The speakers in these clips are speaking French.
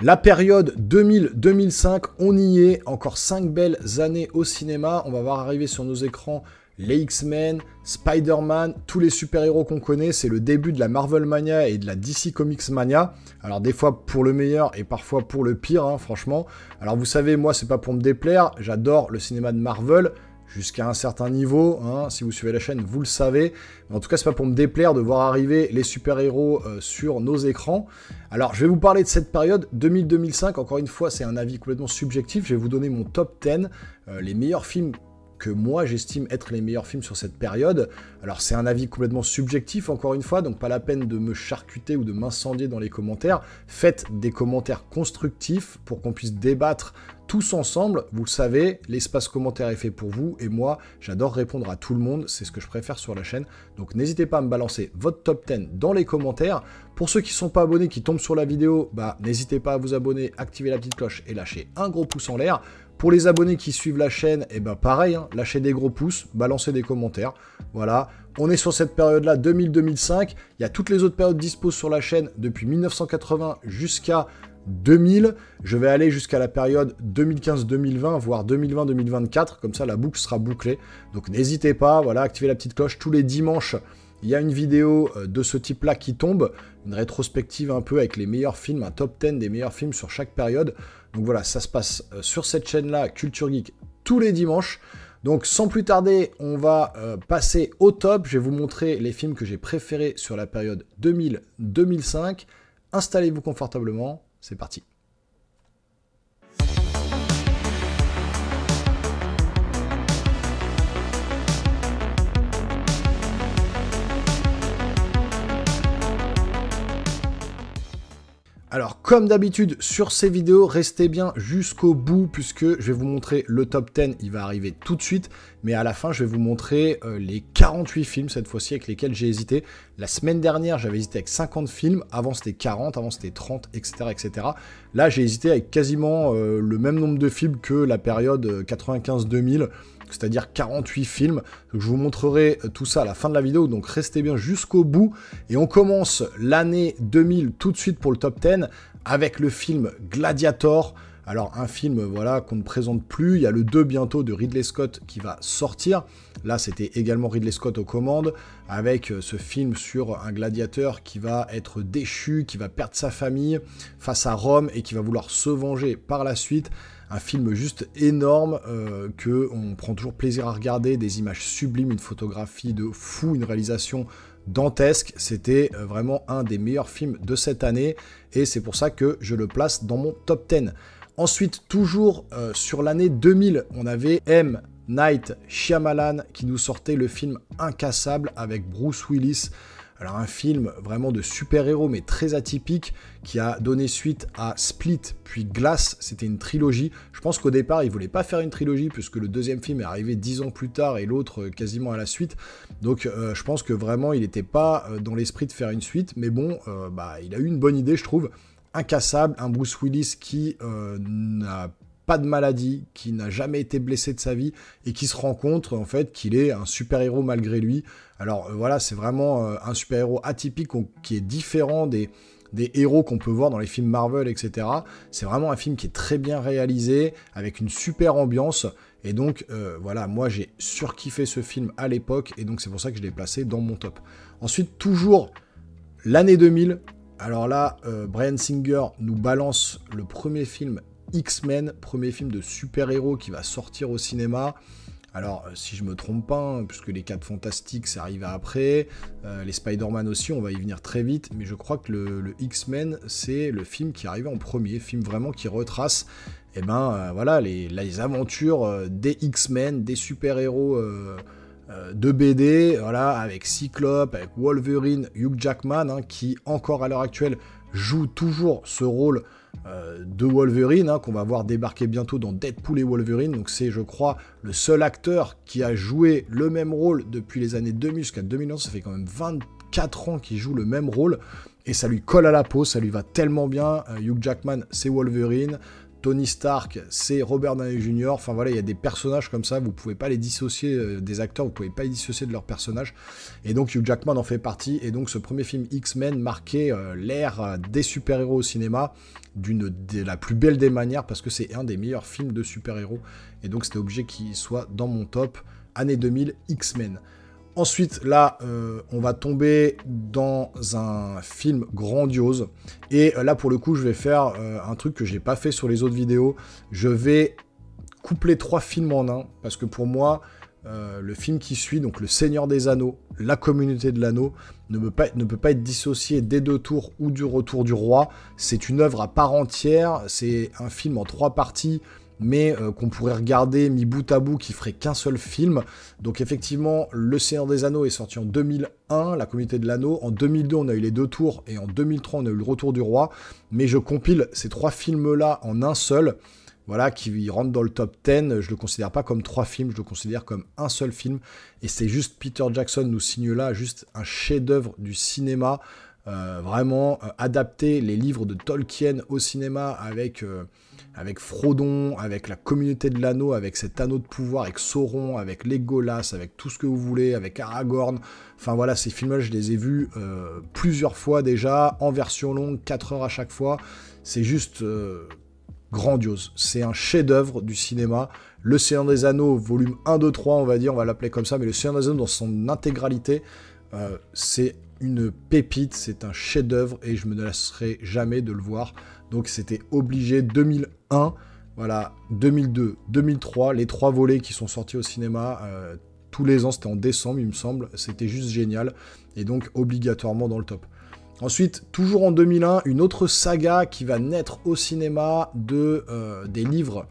La période 2000-2005, on y est, encore 5 belles années au cinéma. On va voir arriver sur nos écrans les X-Men, Spider-Man, tous les super-héros qu'on connaît. C'est le début de la Marvel Mania et de la DC Comics Mania. Alors des fois pour le meilleur et parfois pour le pire, hein, franchement. Alors vous savez, moi c'est pas pour me déplaire, j'adore le cinéma de Marvel jusqu'à un certain niveau. Hein, si vous suivez la chaîne, vous le savez. en tout cas, c'est pas pour me déplaire de voir arriver les super-héros euh, sur nos écrans. Alors, je vais vous parler de cette période 2000-2005. Encore une fois, c'est un avis complètement subjectif. Je vais vous donner mon top 10, euh, les meilleurs films que moi j'estime être les meilleurs films sur cette période. Alors c'est un avis complètement subjectif encore une fois, donc pas la peine de me charcuter ou de m'incendier dans les commentaires. Faites des commentaires constructifs pour qu'on puisse débattre tous ensemble. Vous le savez, l'espace commentaire est fait pour vous et moi j'adore répondre à tout le monde, c'est ce que je préfère sur la chaîne. Donc n'hésitez pas à me balancer votre top 10 dans les commentaires. Pour ceux qui ne sont pas abonnés, qui tombent sur la vidéo, bah n'hésitez pas à vous abonner, activer la petite cloche et lâcher un gros pouce en l'air. Pour les abonnés qui suivent la chaîne, et eh ben pareil, hein, lâchez des gros pouces, balancez des commentaires. Voilà, on est sur cette période-là, 2000-2005. Il y a toutes les autres périodes dispo sur la chaîne depuis 1980 jusqu'à 2000. Je vais aller jusqu'à la période 2015-2020, voire 2020-2024. Comme ça, la boucle sera bouclée. Donc n'hésitez pas, voilà, activez la petite cloche tous les dimanches. Il y a une vidéo euh, de ce type-là qui tombe, une rétrospective un peu avec les meilleurs films, un top 10 des meilleurs films sur chaque période. Donc voilà, ça se passe euh, sur cette chaîne-là, Culture Geek, tous les dimanches. Donc sans plus tarder, on va euh, passer au top. Je vais vous montrer les films que j'ai préférés sur la période 2000-2005. Installez-vous confortablement, c'est parti. Comme d'habitude sur ces vidéos, restez bien jusqu'au bout puisque je vais vous montrer le top 10, il va arriver tout de suite, mais à la fin je vais vous montrer euh, les 48 films cette fois-ci avec lesquels j'ai hésité. La semaine dernière j'avais hésité avec 50 films, avant c'était 40, avant c'était 30, etc. etc. Là j'ai hésité avec quasiment euh, le même nombre de films que la période 95-2000 euh, c'est-à-dire 48 films. je vous montrerai tout ça à la fin de la vidéo, donc restez bien jusqu'au bout. Et on commence l'année 2000 tout de suite pour le top 10 avec le film Gladiator. Alors un film voilà qu'on ne présente plus, il y a le 2 bientôt de Ridley Scott qui va sortir. Là, c'était également Ridley Scott aux commandes avec euh, ce film sur un gladiateur qui va être déchu, qui va perdre sa famille face à Rome et qui va vouloir se venger par la suite. Un film juste énorme euh, que on prend toujours plaisir à regarder, des images sublimes, une photographie de fou, une réalisation dantesque. C'était euh, vraiment un des meilleurs films de cette année et c'est pour ça que je le place dans mon top 10. Ensuite, toujours euh, sur l'année 2000, on avait M. Night Shyamalan qui nous sortait le film Incassable avec Bruce Willis. Alors un film vraiment de super-héros mais très atypique qui a donné suite à Split puis Glass, c'était une trilogie. Je pense qu'au départ il voulait pas faire une trilogie puisque le deuxième film est arrivé dix ans plus tard et l'autre euh, quasiment à la suite. Donc euh, je pense que vraiment il n'était pas euh, dans l'esprit de faire une suite, mais bon, bah, il a eu une bonne idée je trouve incassable, un Bruce Willis qui n'a pas de maladie, qui n'a jamais été blessé de sa vie et qui se rend compte en fait qu'il est un super-héros malgré lui. Alors euh, voilà, c'est vraiment euh, un super-héros atypique qui est différent des, des héros qu'on peut voir dans les films Marvel, etc. C'est vraiment un film qui est très bien réalisé, avec une super ambiance. Et donc, euh, voilà, moi j'ai surkiffé ce film à l'époque, et donc c'est pour ça que je l'ai placé dans mon top. Ensuite, toujours l'année 2000. Alors là, Brian Singer nous balance le premier film X-Men, premier film de super-héros qui va sortir au cinéma. Alors, euh, si je me trompe pas, hein, puisque les 4 Fantastiques, ça arrive après, euh, les Spider-Man aussi, on va y venir très vite, mais je crois que le, X-Men, c'est le film qui arrive en premier, film vraiment qui retrace eh ben, euh, voilà, les, aventures des X-Men, des super-héros de BD, voilà, avec Cyclope, avec Wolverine, Hugh Jackman, hein, qui encore à l'heure actuelle joue toujours ce rôle euh, de Wolverine, hein, qu'on va voir débarquer bientôt dans Deadpool et Wolverine. Donc c'est, je crois, le seul acteur qui a joué le même rôle depuis les années 2000 jusqu'à 2011. Ça fait quand même 24 ans qu'il joue le même rôle. Et ça lui colle à la peau, ça lui va tellement bien. Euh, Hugh Jackman, c'est Wolverine. Tony Stark, c'est Robert Downey Jr. Enfin voilà, il y a des personnages comme ça, vous pouvez pas les dissocier euh, des acteurs, vous pouvez pas les dissocier de leurs personnages. Et donc Hugh Jackman en fait partie. Et donc ce premier film X-Men marquait euh, l'ère euh, des super-héros au cinéma d'une de la plus belle des manières parce que c'est un des meilleurs films de super-héros. Et donc c'était obligé qu'il soit dans mon top année 2000 X-Men. Ensuite, là, euh, on va tomber dans un film grandiose. Et euh, là, pour le coup, je vais faire euh, un truc que je n'ai pas fait sur les autres vidéos. Je vais coupler trois films en un. Parce que pour moi, le film qui suit, donc Le Seigneur des Anneaux, La Communauté de l'Anneau, ne, ne peut pas être dissocié des deux tours ou du retour du roi. C'est une œuvre à part entière. C'est un film en trois parties mais euh, qu'on pourrait regarder mi bout à bout, qui ferait qu'un seul film. Donc effectivement, Le Seigneur des Anneaux est sorti en 2001, La Communauté de l'Anneau. En 2002, on a eu les deux tours, et en 2003, on a eu Le Retour du Roi. Mais je compile ces trois films-là en un seul. Voilà, qui rentre dans le top 10. Je le considère pas comme trois films, je le considère comme un seul film. Et c'est juste Peter Jackson nous signe là juste un chef-d'œuvre du cinéma. Euh, vraiment euh, adapté, les livres de Tolkien au cinéma avec avec Frodon, avec la communauté de l'anneau, avec cet anneau de pouvoir, avec Sauron, avec les Golas, avec tout ce que vous voulez, avec Aragorn. Enfin voilà, ces films-là, je les ai vus euh, plusieurs fois déjà, en version longue, 4 heures à chaque fois. C'est juste euh, grandiose. C'est un chef-d'œuvre du cinéma. Le Seigneur des Anneaux, volume 1, 2, 3, on va dire, on va l'appeler comme ça, mais le Seigneur des Anneaux dans son intégralité, euh, c'est une pépite, c'est un chef-d'œuvre et je me lasserai jamais de le voir. Donc c'était obligé 2001, voilà 2002, 2003, les trois volets qui sont sortis au cinéma. Euh, tous les ans, c'était en décembre, il me semble, c'était juste génial, et donc obligatoirement dans le top. Ensuite, toujours en 2001, une autre saga qui va naître au cinéma de, euh, des livres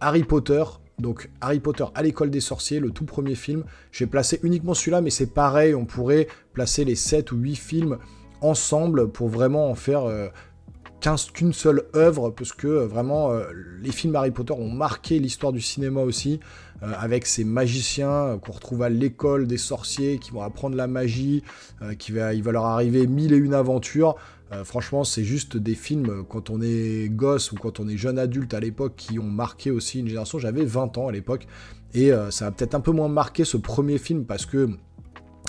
Harry Potter, donc Harry Potter à l'école des sorciers, le tout premier film. J'ai placé uniquement celui-là, mais c'est pareil, on pourrait placer les 7 ou 8 films ensemble pour vraiment en faire euh, qu'une seule œuvre, parce que euh, vraiment euh, les films Harry Potter ont marqué l'histoire du cinéma aussi, avec ces magiciens qu'on retrouve à l'école des sorciers, qui vont apprendre la magie, qui va, il va leur arriver mille et une aventures. Euh, franchement, c'est juste des films, euh, quand on est gosse ou quand on est jeune adulte à l'époque, qui ont marqué aussi une génération. J'avais 20 ans à l'époque, et euh, ça a peut-être un peu moins marqué ce premier film parce que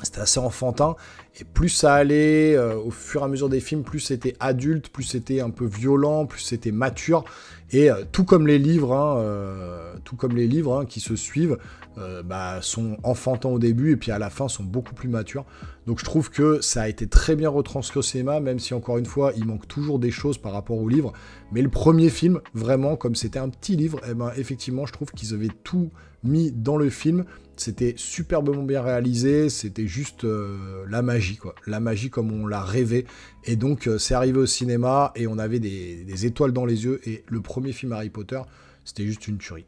c'était assez enfantin. Et plus ça allait, au fur et à mesure des films, plus c'était adulte, plus c'était un peu violent, plus c'était mature. Et euh, tout comme les livres, hein, euh, tout comme les livres hein, qui se suivent, euh, bah, sont enfantants au début et puis à la fin sont beaucoup plus matures. Donc je trouve que ça a été très bien retranscrit au cinéma, même si encore une fois il manque toujours des choses par rapport au livre. Mais le premier film, vraiment, comme c'était un petit livre, eh ben, effectivement je trouve qu'ils avaient tout mis dans le film c'était superbement bien réalisé, c'était juste euh, la magie, quoi. La magie comme on l'a rêvé. Et donc, euh, c'est arrivé au cinéma et on avait des étoiles dans les yeux. Et le premier film Harry Potter, c'était juste une tuerie.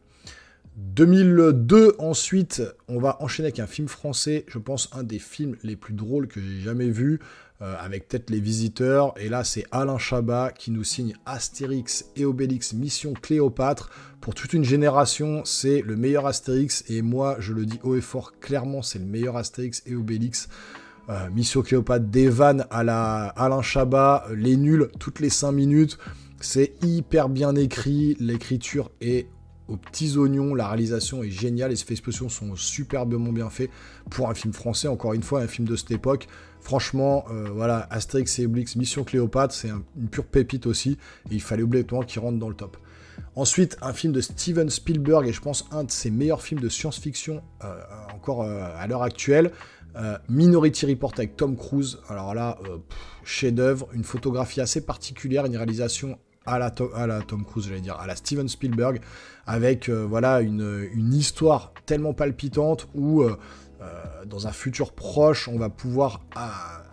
2002, ensuite, on va enchaîner avec un film français, je pense un des films les plus drôles que j'ai jamais vu, euh, avec peut-être Les Visiteurs, et là c'est Alain Chabat qui nous signe Astérix et Obélix Mission Cléopâtre. Pour toute une génération, c'est le meilleur Astérix, et moi je le dis haut et fort, clairement c'est le meilleur Astérix et Obélix. Euh, Mission Cléopâtre, des vannes à la Alain Chabat, les nuls toutes les 5 minutes. C'est hyper bien écrit, l'écriture est aux petits oignons, la réalisation est géniale, les effets spéciaux sont superbement bien faits pour un film français, encore une fois, un film de cette époque. Franchement, euh, voilà, Asterix et Oblix, Mission Cléopâtre, c'est une pure pépite aussi, il fallait obligatoirement qu'il rentre dans le top. Ensuite, un film de Steven Spielberg, et je pense un de ses meilleurs films de science-fiction euh, encore euh, à l'heure actuelle, Minority Report avec Tom Cruise, alors là, chef-d'œuvre, une photographie assez particulière, une réalisation à la, à la Tom Cruise, j'allais dire, à la Steven Spielberg, avec euh, voilà une, une, histoire tellement palpitante où euh, euh, dans un futur proche, on va pouvoir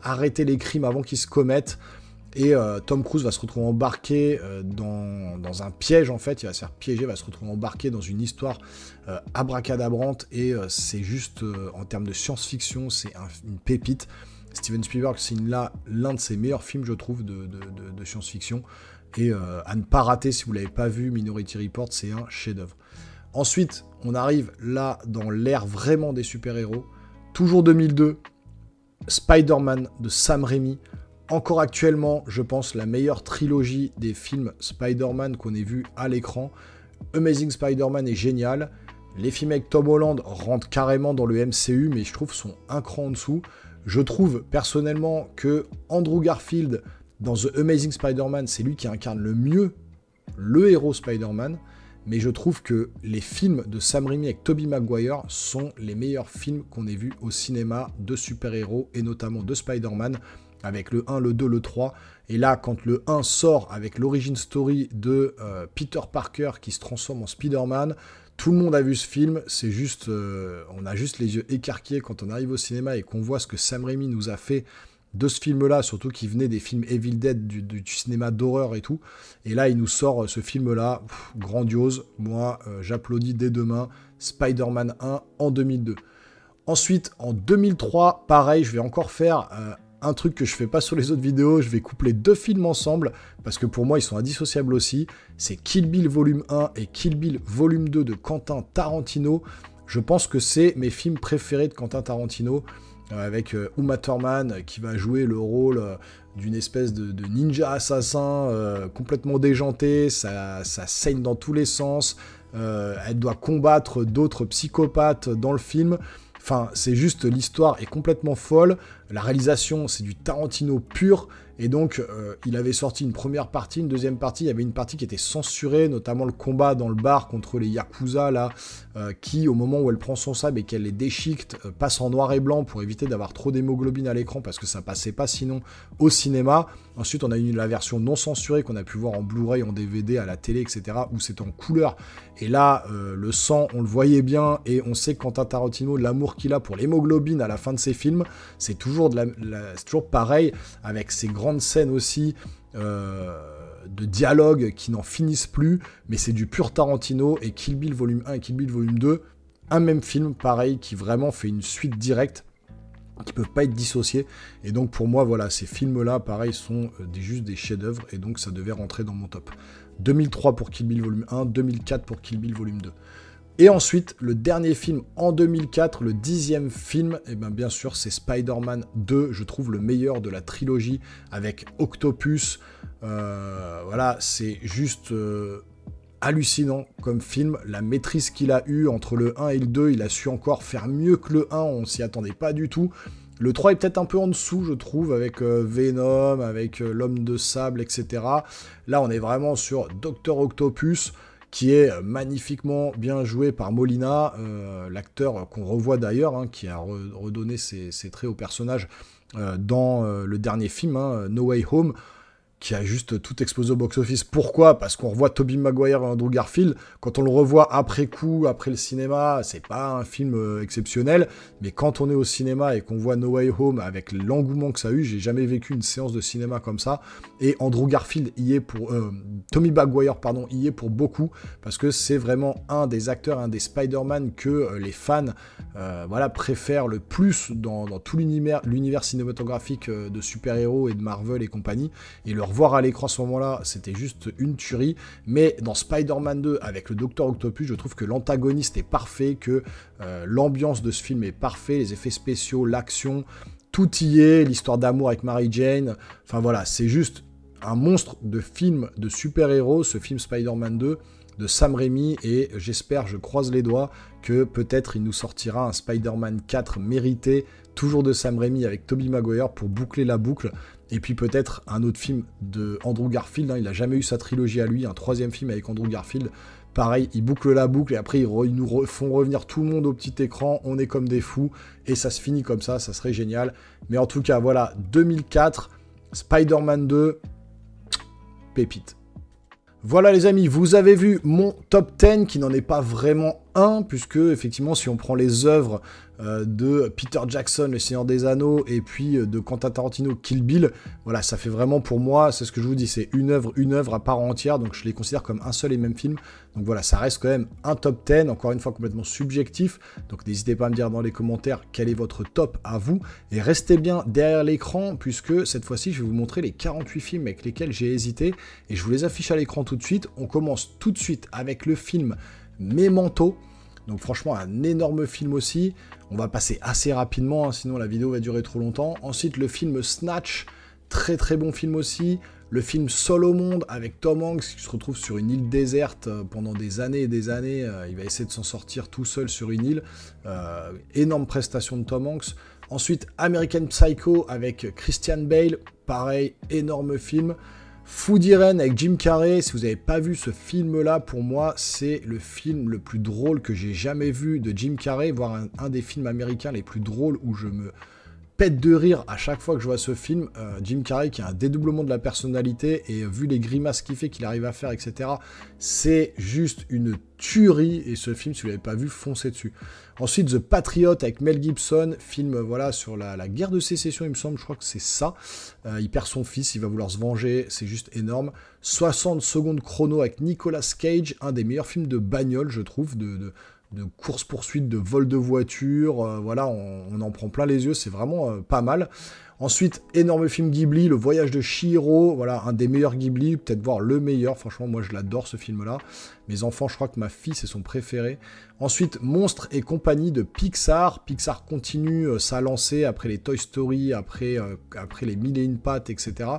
arrêter les crimes avant qu'ils se commettent. Et Tom Cruise va se retrouver embarqué dans, dans, un piège, en fait. Il va se faire piéger, va se retrouver embarqué dans une histoire abracadabrante. Et c'est juste, en termes de science-fiction, c'est une pépite. Steven Spielberg c'est là l'un de ses meilleurs films, je trouve, de, de, de science-fiction. Et euh, à ne pas rater, si vous l'avez pas vu, Minority Report, c'est un chef-d'œuvre. Ensuite, on arrive là dans l'ère vraiment des super-héros. Toujours 2002, Spider-Man de Sam Raimi. Encore actuellement, je pense, la meilleure trilogie des films Spider-Man qu'on ait vu à l'écran. Amazing Spider-Man est génial. Les films avec Tom Holland rentrent carrément dans le MCU, mais je trouve sont un cran en dessous. Je trouve personnellement que Andrew Garfield, dans The Amazing Spider-Man, c'est lui qui incarne le mieux le héros Spider-Man, mais je trouve que les films de Sam Raimi avec Tobey Maguire sont les meilleurs films qu'on ait vus au cinéma de super-héros et notamment de Spider-Man avec le 1, le 2, le 3. Et là, quand le 1 sort avec l'origin story de euh, Peter Parker qui se transforme en Spider-Man, tout le monde a vu ce film, c'est juste, euh, on a juste les yeux écarquillés quand on arrive au cinéma et qu'on voit ce que Sam Raimi nous a fait de ce film-là, surtout qu'il venait des films Evil Dead, du, cinéma d'horreur et tout. Et là, il nous sort euh, ce film-là, grandiose. Moi, euh, j'applaudis dès demain Spider-Man 1 en 2002. Ensuite, en 2003, pareil, je vais encore faire euh, un truc que je fais pas sur les autres vidéos, je vais coupler deux films ensemble, parce que pour moi ils sont indissociables aussi, c'est Kill Bill volume 1 et Kill Bill volume 2 de Quentin Tarantino. Je pense que c'est mes films préférés de Quentin Tarantino. Euh, avec euh, Uma Thurman euh, qui va jouer le rôle d'une espèce de, ninja assassin complètement déjanté, ça, ça, saigne dans tous les sens, elle doit combattre d'autres psychopathes dans le film. Enfin, c'est juste l'histoire est complètement folle, la réalisation c'est du Tarantino pur, et donc, euh, il avait sorti une première partie, une deuxième partie. Il y avait une partie qui était censurée, notamment le combat dans le bar contre les Yakuza, là, euh, qui, au moment où elle prend son sable et qu'elle les déchiquette, euh, passe en noir et blanc pour éviter d'avoir trop d'hémoglobine à l'écran, parce que ça passait pas sinon au cinéma. Ensuite, on a eu la version non censurée qu'on a pu voir en Blu-ray, en DVD, à la télé, etc., où c'est en couleur. Et là, le sang, on le voyait bien, et on sait que Quentin Tarantino, l'amour qu'il a pour l'hémoglobine à la fin de ses films, c'est toujours, la, toujours pareil, avec ses grands grandes scènes aussi euh, de dialogue qui n'en finissent plus, mais c'est du pur Tarantino et Kill Bill volume 1 et Kill Bill volume 2, un même film, pareil, qui vraiment fait une suite directe qui peut pas être dissocié et donc pour moi voilà ces films là pareil sont euh, des, juste des chefs-d'œuvre et donc ça devait rentrer dans mon top 2003 pour Kill Bill volume 1 2004 pour Kill Bill volume 2 et ensuite, le dernier film en 2004, le dixième film, et eh bien bien sûr c'est Spider-Man 2, je trouve le meilleur de la trilogie avec Octopus. Euh, voilà, c'est juste euh, hallucinant comme film, la maîtrise qu'il a eue entre le 1 et le 2, il a su encore faire mieux que le 1, on s'y attendait pas du tout. Le 3 est peut-être un peu en dessous, je trouve, avec euh, Venom, avec l'homme de sable, etc. Là, on est vraiment sur Docteur Octopus qui est euh, magnifiquement bien joué par Molina, euh, l'acteur qu'on revoit d'ailleurs, hein, qui a redonné ses, traits au personnage euh, dans le dernier film, hein, No Way Home qui a juste tout exposé au box-office. Pourquoi Parce qu'on revoit toby Maguire et Andrew Garfield. Quand on le revoit après coup, après le cinéma, c'est pas un film euh, exceptionnel. Mais quand on est au cinéma et qu'on voit No Way Home avec l'engouement que ça a eu, j'ai jamais vécu une séance de cinéma comme ça. Et Andrew Garfield y est pour... Euh, Tommy Maguire, pardon, y est pour beaucoup. Parce que c'est vraiment un des acteurs, un des Spider-Man que euh, les fans euh, voilà, préfèrent le plus dans, dans tout l'univers cinématographique de super-héros et de Marvel et compagnie. Et le voir à l'écran à ce moment-là, c'était juste une tuerie. Mais dans Spider-Man 2, avec le Docteur Octopus, je trouve que l'antagoniste est parfait, que euh, l'ambiance de ce film est parfaite, les effets spéciaux, l'action, tout y est, l'histoire d'amour avec Mary Jane. Enfin voilà, c'est juste un monstre de film de super-héros, ce film Spider-Man 2 de Sam Raimi et j'espère, je croise les doigts, que peut-être il nous sortira un Spider-Man 4 mérité, toujours de Sam Raimi avec Toby Maguire pour boucler la boucle. Et puis peut-être un autre film de Andrew Garfield, hein. il n'a jamais eu sa trilogie à lui, un troisième film avec Andrew Garfield. Pareil, il boucle la boucle et après ils, nous font revenir tout le monde au petit écran, on est comme des fous et ça se finit comme ça, ça serait génial. Mais en tout cas, voilà, 2004, Spider-Man 2, pépite. Voilà les amis, vous avez vu mon top 10 qui n'en est pas vraiment puisque effectivement si on prend les œuvres euh, de Peter Jackson, Le Seigneur des Anneaux, et puis euh, de Quentin Tarantino, Kill Bill, voilà, ça fait vraiment pour moi, c'est ce que je vous dis, c'est une œuvre, une œuvre à part entière, donc je les considère comme un seul et même film. Donc voilà, ça reste quand même un top 10, encore une fois complètement subjectif, donc n'hésitez pas à me dire dans les commentaires quel est votre top à vous, et restez bien derrière l'écran, puisque cette fois-ci je vais vous montrer les 48 films avec lesquels j'ai hésité, et je vous les affiche à l'écran tout de suite, on commence tout de suite avec le film Mes Manteaux donc franchement, un énorme film aussi. On va passer assez rapidement, hein, sinon la vidéo va durer trop longtemps. Ensuite, le film Snatch, très très bon film aussi. Le film Seul au monde avec Tom Hanks qui se retrouve sur une île déserte euh, pendant des années et des années. Euh, il va essayer de s'en sortir tout seul sur une île. Euh, énorme prestation de Tom Hanks. Ensuite, American Psycho avec Christian Bale. Pareil, énorme film. Food Irene avec Jim Carrey, si vous n'avez pas vu ce film-là, pour moi, c'est le film le plus drôle que j'ai jamais vu de Jim Carrey, voire un, un, des films américains les plus drôles où je me pète de rire à chaque fois que je vois ce film. Euh, Jim Carrey qui a un dédoublement de la personnalité et euh, vu les grimaces qu'il fait, qu'il arrive à faire, etc. C'est juste une tuerie et ce film, si vous l'avez pas vu, foncez dessus. Ensuite, The Patriot avec Mel Gibson, film euh, voilà sur la, guerre de sécession, il me semble, je crois que c'est ça. il perd son fils, il va vouloir se venger, c'est juste énorme. 60 secondes chrono avec Nicolas Cage, un des meilleurs films de bagnole, je trouve, de de course-poursuite, de vol de voiture. Euh, voilà, on, en prend plein les yeux, c'est vraiment euh, pas mal. Ensuite, énorme film Ghibli, Le Voyage de Shiro, voilà, un des meilleurs Ghibli, peut-être voir le meilleur, franchement, moi je l'adore ce film-là. Mes enfants, je crois que ma fille, c'est son préféré. Ensuite, Monstre et compagnie de Pixar. Pixar continue euh, sa lancée après les Toy Story, après, après les Mille et etc.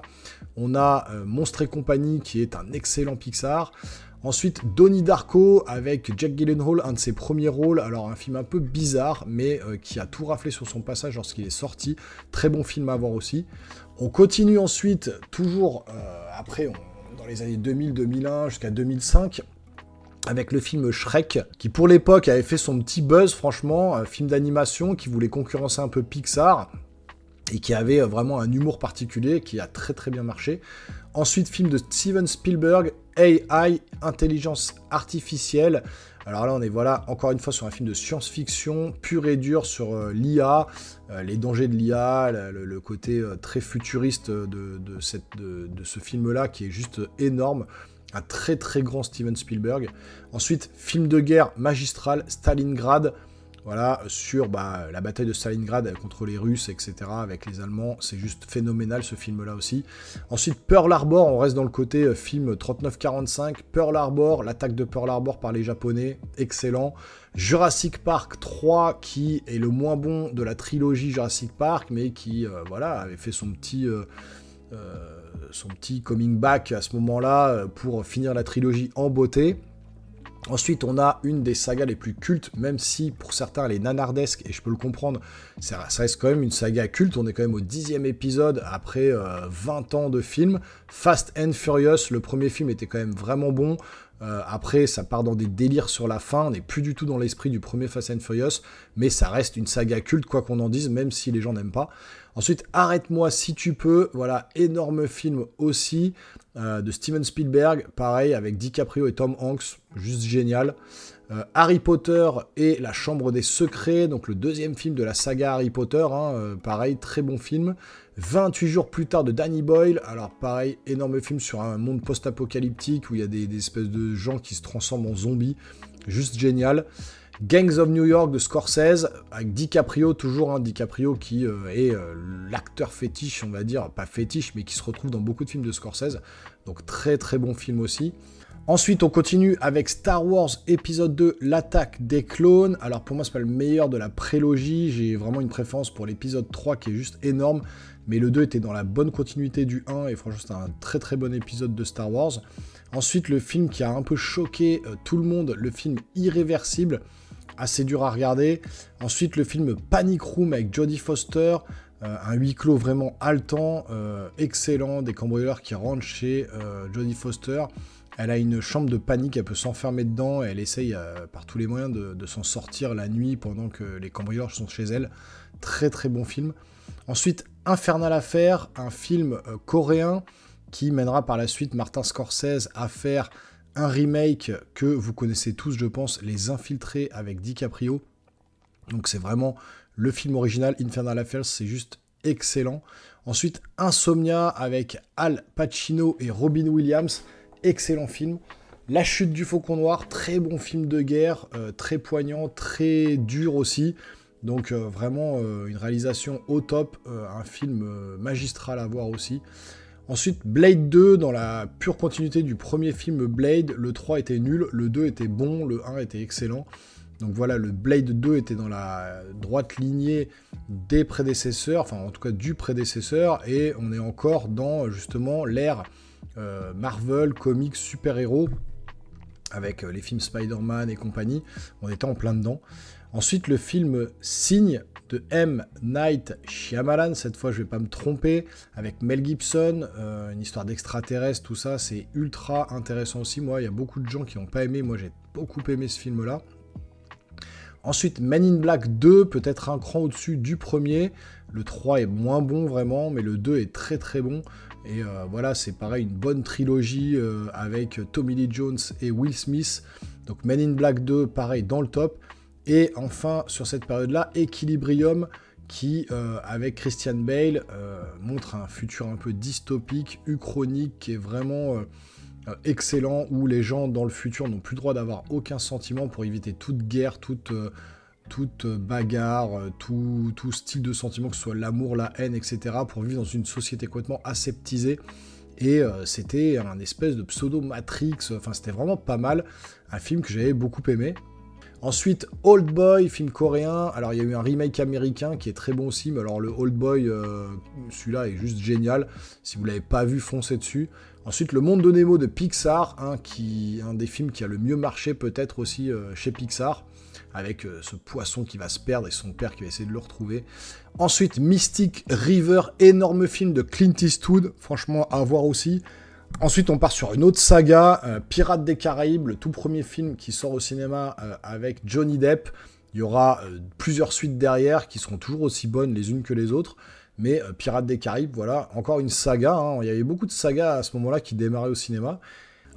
On a Monstre et compagnie qui est un excellent Pixar. Ensuite, Donnie Darko avec Jack Gyllenhaal, un de ses premiers rôles. Alors, un film un peu bizarre, mais euh, qui a tout raflé sur son passage lorsqu'il est sorti. Très bon film à voir aussi. On continue ensuite, toujours euh, après, dans les années 2000, 2001 jusqu'à 2005 avec le film Shrek, qui pour l'époque avait fait son petit buzz, franchement, un film d'animation qui voulait concurrencer un peu Pixar, et qui avait euh, vraiment un humour particulier qui a très très bien marché. Ensuite, film de Steven Spielberg, AI, intelligence artificielle. Alors là, on est voilà encore une fois sur un film de science-fiction pur et dur sur euh, l'IA, euh, les dangers de l'IA, le, côté très futuriste de, de ce film-là qui est juste énorme. Un très très grand Steven Spielberg. Ensuite, film de guerre magistral, Stalingrad voilà, sur bah, la bataille de Stalingrad contre les Russes, etc., avec les Allemands. C'est juste phénoménal ce film-là aussi. Ensuite, Pearl Harbor, on reste dans le côté euh, film 39-45. Pearl Harbor, l'attaque de Pearl Harbor par les Japonais, excellent. Jurassic Park 3, qui est le moins bon de la trilogie Jurassic Park, mais qui euh, voilà, avait fait son petit. Euh, son petit coming back à ce moment-là pour finir la trilogie en beauté. Ensuite, on a une des sagas les plus cultes, même si pour certains elle est nanardesque, et je peux le comprendre, ça, reste quand même une saga culte. On est quand même au dixième épisode après 20 euh, ans de film. Fast and Furious, le premier film était quand même vraiment bon. Euh, après, ça part dans des délires sur la fin, on n'est plus du tout dans l'esprit du premier Fast and Furious, mais ça reste une saga culte, quoi qu'on en dise, même si les gens n'aiment pas. Ensuite, Arrête-moi si tu peux, voilà, énorme film aussi. Euh, de Steven Spielberg, pareil, avec DiCaprio et Tom Hanks, juste génial. Euh, Harry Potter et La Chambre des Secrets, donc le deuxième film de la saga Harry Potter, hein, euh, pareil, très bon film. 28 jours plus tard de Danny Boyle, alors pareil, énorme film sur un monde post-apocalyptique où il y a des, des, espèces de gens qui se transforment en zombies, juste génial. Gangs of New York de Scorsese, avec DiCaprio toujours, un hein, DiCaprio qui euh, est euh, l'acteur fétiche, on va dire, pas fétiche, mais qui se retrouve dans beaucoup de films de Scorsese. Donc très très bon film aussi. Ensuite, on continue avec Star Wars épisode 2, l'attaque des clones. Alors pour moi, c'est pas le meilleur de la prélogie, j'ai vraiment une préférence pour l'épisode 3 qui est juste énorme, mais le 2 était dans la bonne continuité du 1 et franchement, c'est un très très bon épisode de Star Wars. Ensuite, le film qui a un peu choqué euh, tout le monde, le film Irréversible assez dur à regarder. Ensuite, le film Panic Room avec Jodie Foster, euh, un huis clos vraiment haletant, euh, excellent, des cambrioleurs qui rentrent chez euh, Jodie Foster. Elle a une chambre de panique, elle peut s'enfermer dedans elle essaye par tous les moyens de, s'en sortir la nuit pendant que les cambrioleurs sont chez elle. Très très bon film. Ensuite, Infernal Affair, un film coréen qui mènera par la suite Martin Scorsese à faire un remake que vous connaissez tous, je pense, Les Infiltrés avec DiCaprio. Donc c'est vraiment le film original, Infernal Affairs, c'est juste excellent. Ensuite, Insomnia avec Al Pacino et Robin Williams, excellent film. La chute du faucon noir, très bon film de guerre, euh, très poignant, très dur aussi. Donc euh, vraiment euh, une réalisation au top, un film magistral à voir aussi. Ensuite, Blade 2, dans la pure continuité du premier film Blade, le 3 était nul, le 2 était bon, le 1 était excellent. Donc voilà, le Blade 2 était dans la droite lignée des prédécesseurs, enfin en tout cas du prédécesseur, et on est encore dans justement l'ère euh, Marvel, comics, super-héros, avec euh, les films Spider-Man et compagnie, on était en plein dedans. Ensuite, le film Signe, de M. Night Shyamalan. Cette fois, je vais pas me tromper. Avec Mel Gibson, euh, une histoire d'extraterrestre, tout ça, c'est ultra intéressant aussi. Moi, il y a beaucoup de gens qui n'ont pas aimé. Moi, j'ai beaucoup aimé ce film-là. Ensuite, Men in Black 2, peut-être un cran au-dessus du premier. Le 3 est moins bon vraiment, mais le 2 est très très bon. Et euh, voilà, c'est pareil, une bonne trilogie euh, avec Tommy Lee Jones et Will Smith. Donc Men in Black 2, pareil, dans le top. Et enfin, sur cette période-là, Equilibrium, qui, euh, avec Christian Bale, euh, montre un futur un peu dystopique, uchronique, qui est vraiment euh, excellent, où les gens dans le futur n'ont plus le droit d'avoir aucun sentiment pour éviter toute guerre, toute, bagarre, tout, tout, style de sentiment, que ce soit l'amour, la haine, etc., pour vivre dans une société complètement aseptisée. Et c'était un espèce de pseudo-matrix, enfin c'était vraiment pas mal, un film que j'avais beaucoup aimé, Ensuite, Old Boy, film coréen. Alors, il y a eu un remake américain qui est très bon aussi, mais alors le Old Boy, euh, celui-là est juste génial. Si vous ne l'avez pas vu, foncez dessus. Ensuite, Le Monde de Nemo de Pixar, qui, un des films qui a le mieux marché peut-être aussi euh, chez Pixar, avec euh, ce poisson qui va se perdre et son père qui va essayer de le retrouver. Ensuite, Mystic River, énorme film de Clint Eastwood, franchement à voir aussi. Ensuite, on part sur une autre saga, euh, Pirates des Caraïbes, le tout premier film qui sort au cinéma euh, avec Johnny Depp. Il y aura euh, plusieurs suites derrière qui seront toujours aussi bonnes les unes que les autres. Mais Pirates des Caraïbes, voilà, encore une saga. Hein. Il y avait beaucoup de sagas à ce moment-là qui démarraient au cinéma.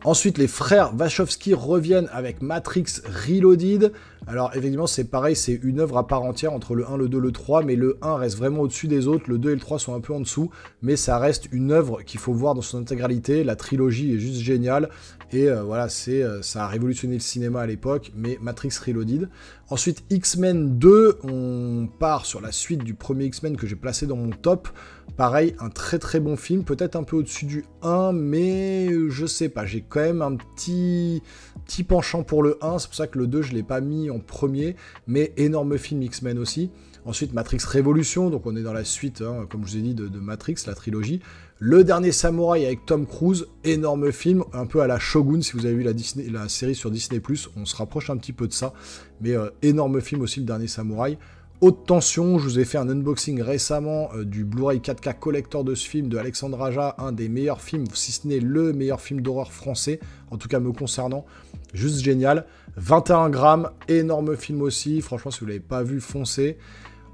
Ensuite, les frères Wachowski reviennent avec Matrix Reloaded. Alors évidemment c'est pareil, c'est une œuvre à part entière entre le 1, le 2, le 3, mais le 1 reste vraiment au-dessus des autres, le 2 et le 3 sont un peu en dessous, mais ça reste une œuvre qu'il faut voir dans son intégralité, la trilogie est juste géniale, et euh, voilà, c'est, euh, ça a révolutionné le cinéma à l'époque, mais Matrix Reloaded. Ensuite X-Men 2, on part sur la suite du premier X-Men que j'ai placé dans mon top. Pareil, un très très bon film, peut-être un peu au-dessus du 1, mais je sais pas, j'ai quand même un petit, petit penchant pour le 1, c'est pour ça que le 2 je l'ai pas mis en premier, mais énorme film X-Men aussi. Ensuite, Matrix Révolution, donc on est dans la suite, hein, comme je vous ai dit, de, Matrix, la trilogie. Le Dernier Samouraï avec Tom Cruise, énorme film, un peu à la Shogun, si vous avez vu la, Disney, la série sur Disney+, on se rapproche un petit peu de ça, mais euh, énorme film aussi, Le Dernier Samouraï. Haute tension, je vous ai fait un unboxing récemment euh, du Blu-ray 4K collector de ce film de Alexandre Aja, un des meilleurs films, si ce n'est le meilleur film d'horreur français, en tout cas me concernant. Juste génial. 21 grammes, énorme film aussi. Franchement, si vous l'avez pas vu, foncez.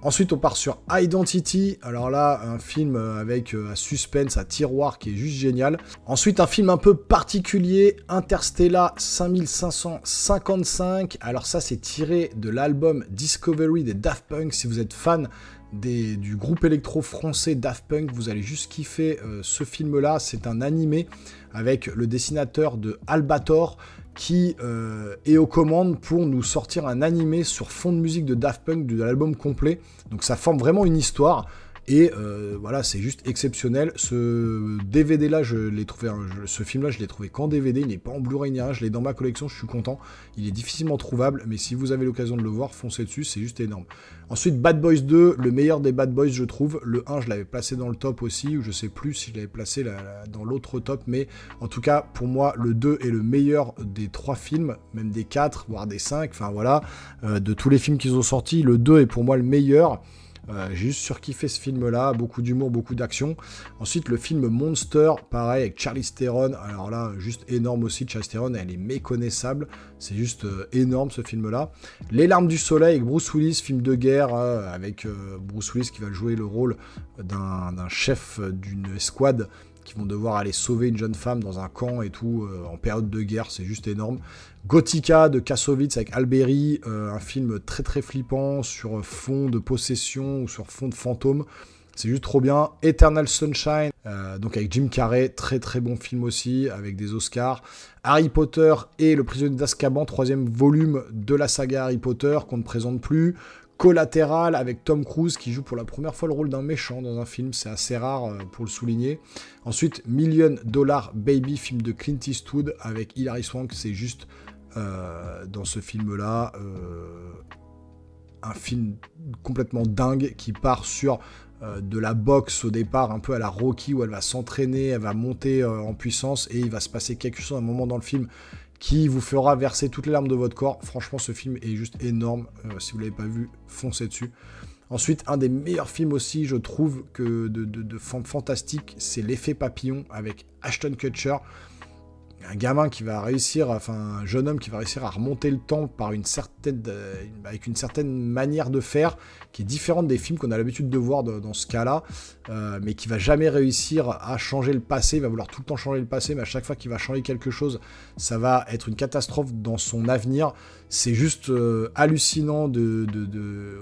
Ensuite, on part sur Identity. Alors là, un film euh, avec euh, un suspense à tiroir qui est juste génial. Ensuite, un film un peu particulier, Interstellar 5555. Alors ça, c'est tiré de l'album Discovery des Daft Punk. Si vous êtes fan des, du groupe électro français Daft Punk, vous allez juste kiffer euh, ce film-là. C'est un animé avec le dessinateur de Albator qui euh, est aux commandes pour nous sortir un animé sur fond de musique de Daft Punk de l'album complet. Donc ça forme vraiment une histoire. Et euh, voilà, c'est juste exceptionnel. Ce DVD-là, je l'ai trouvé, ce film-là, je l'ai trouvé qu'en DVD. Il n'est pas en Blu-ray ni Je l'ai dans ma collection. Je suis content. Il est difficilement trouvable, mais si vous avez l'occasion de le voir, foncez dessus. C'est juste énorme. Ensuite, Bad Boys 2, le meilleur des Bad Boys, je trouve. Le 1, je l'avais placé dans le top aussi, ou je sais plus si je l'avais placé dans l'autre top, mais en tout cas, pour moi, le 2 est le meilleur des trois films, même des 4, voire des 5, enfin voilà, euh, de tous les films qu'ils ont sortis, le 2 est pour moi le meilleur. Euh, j'ai juste surkiffé ce film-là, beaucoup d'humour, beaucoup d'action. Ensuite, le film Monster, pareil, avec Charlie Theron. Alors là, juste énorme aussi, Charlie Theron, elle est méconnaissable. C'est juste euh, énorme ce film-là. Les Larmes du Soleil avec Bruce Willis, film de guerre, euh, avec Bruce Willis qui va jouer le rôle d'un chef d'une escouade qui vont devoir aller sauver une jeune femme dans un camp et tout, euh, en période de guerre, c'est juste énorme. Gothica de Kassovitz avec Alberi, euh, un film très très flippant sur euh, fond de possession ou sur fond de fantôme. C'est juste trop bien. Eternal Sunshine, donc avec Jim Carrey, très très bon film aussi, avec des Oscars. Harry Potter et Le Prisonnier d'Azkaban, troisième volume de la saga Harry Potter qu'on ne présente plus. Collatéral avec Tom Cruise qui joue pour la première fois le rôle d'un méchant dans un film, c'est assez rare euh, pour le souligner. Ensuite, Million Dollar Baby, film de Clint Eastwood avec Hilary Swank, c'est juste euh, dans ce film-là euh, un film complètement dingue qui part sur de la boxe au départ, un peu à la Rocky où elle va s'entraîner, elle va monter en puissance et il va se passer quelque chose à un moment dans le film qui vous fera verser toutes les larmes de votre corps. Franchement, ce film est juste énorme. Euh, si vous ne l'avez pas vu, foncez dessus. Ensuite, un des meilleurs films aussi, je trouve, que de, de fantastique, c'est L'effet papillon avec Ashton Kutcher. Un gamin qui va réussir, enfin un jeune homme qui va réussir à remonter le temps par une certaine avec une certaine manière de faire qui est différente des films qu'on a l'habitude de voir dans ce cas-là, euh, mais qui va jamais réussir à changer le passé. Il va vouloir tout le temps changer le passé, mais à chaque fois qu'il va changer quelque chose, ça va être une catastrophe dans son avenir. C'est juste euh, hallucinant au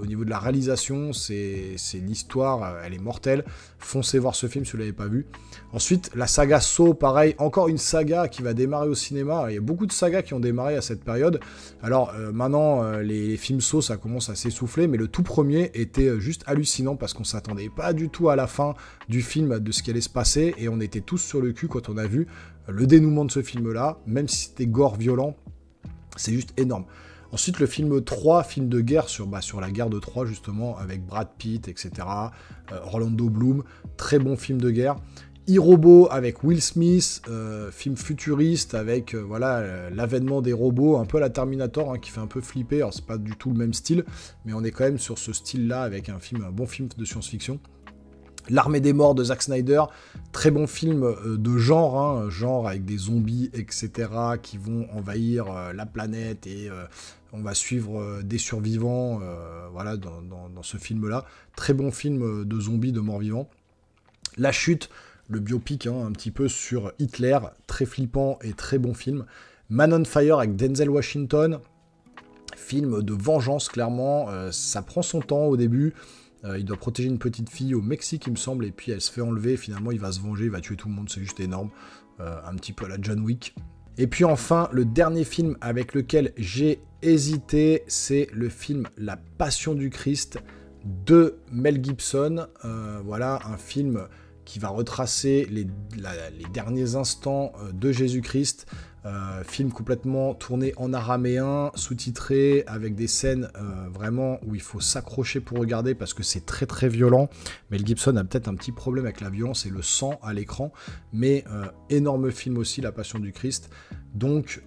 niveau de la réalisation. C'est l'histoire, euh, elle est mortelle. Foncez voir ce film si vous ne l'avez pas vu. Ensuite, la saga so, pareil, encore une saga qui va démarrer au cinéma. Il y a beaucoup de sagas qui ont démarré à cette période. Alors maintenant, euh, les films sauts, ça commence à s'essouffler, mais le tout premier était euh, juste hallucinant parce qu'on s'attendait pas du tout à la fin du film de ce qui allait se passer et on était tous sur le cul quand on a vu le dénouement de ce film-là, même si c'était gore violent, c'est juste énorme. Ensuite, le film 3, film de guerre sur, bah, sur la guerre de Troie justement, avec Brad Pitt, etc. Euh, Orlando Bloom, très bon film de guerre e-robot avec Will Smith, euh, film futuriste avec euh, voilà euh, l'avènement des robots, un peu à la Terminator hein, qui fait un peu flipper. Alors c'est pas du tout le même style, mais on est quand même sur ce style-là avec un film, un bon film de science-fiction. L'armée des morts de Zack Snyder, très bon film de genre, hein, genre avec des zombies, etc., qui vont envahir la planète et on va suivre des survivants, voilà, dans, dans ce film-là. Très bon film de zombies, de morts vivants. La chute, le biopic hein, un petit peu sur Hitler, très flippant et très bon film. Man on Fire avec Denzel Washington, film de vengeance clairement, euh, ça prend son temps au début. Euh, il doit protéger une petite fille au Mexique, il me semble, et puis elle se fait enlever. Finalement, il va se venger, il va tuer tout le monde, c'est juste énorme. Euh, un petit peu à la John Wick. Et puis enfin, le dernier film avec lequel j'ai hésité, c'est le film La Passion du Christ de Mel Gibson. voilà, un film qui va retracer les, derniers instants euh, de Jésus-Christ. Euh, film complètement tourné en araméen, sous-titré, avec des scènes euh, vraiment où il faut s'accrocher pour regarder parce que c'est très très violent. Mel Gibson a peut-être un petit problème avec la violence et le sang à l'écran, mais énorme film aussi, La Passion du Christ. Donc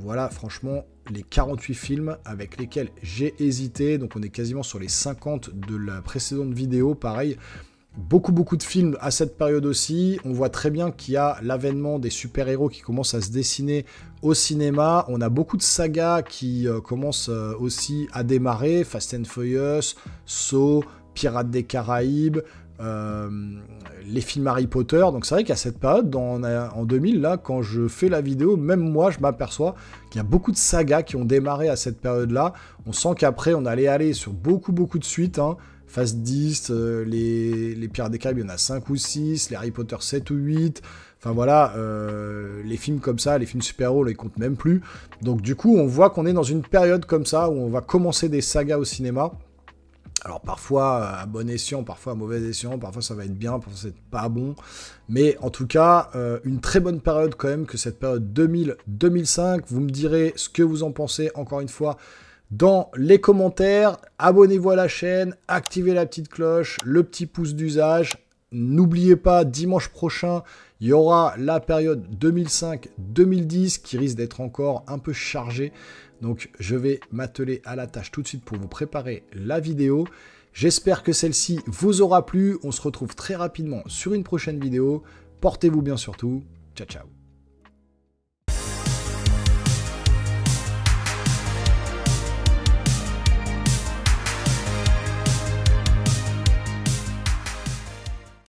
voilà, franchement, les 48 films avec lesquels j'ai hésité, donc on est quasiment sur les 50 de la précédente vidéo, pareil beaucoup beaucoup de films à cette période aussi. On voit très bien qu'il y a l'avènement des super-héros qui commence à se dessiner au cinéma. On a beaucoup de sagas qui euh, commencent euh, aussi à démarrer. Fast and Furious, Saw, Pirates des Caraïbes. Euh, les films Harry Potter, donc c'est vrai qu'à cette période, en 2000, là, quand je fais la vidéo, même moi, je m'aperçois qu'il y a beaucoup de sagas qui ont démarré à cette période-là. On sent qu'après, on allait aller sur beaucoup, beaucoup de suites. Hein. Fast 10, euh, les, les, Pirates des Caraïbes, il y en a 5 ou 6, les Harry Potter 7 ou 8. Enfin voilà, euh, les films comme ça, les films super-héros, ils comptent même plus. Donc du coup, on voit qu'on est dans une période comme ça où on va commencer des sagas au cinéma. Alors parfois euh, à bon escient, parfois à mauvais escient, parfois ça va être bien, parfois c'est pas bon. Mais en tout cas, une très bonne période quand même que cette période 2000-2005. Vous me direz ce que vous en pensez encore une fois dans les commentaires. Abonnez-vous à la chaîne, activez la petite cloche, le petit pouce d'usage. N'oubliez pas, dimanche prochain, il y aura la période 2005-2010 qui risque d'être encore un peu chargée. Donc je vais m'atteler à la tâche tout de suite pour vous préparer la vidéo. J'espère que celle-ci vous aura plu. On se retrouve très rapidement sur une prochaine vidéo. Portez-vous bien surtout. Ciao ciao.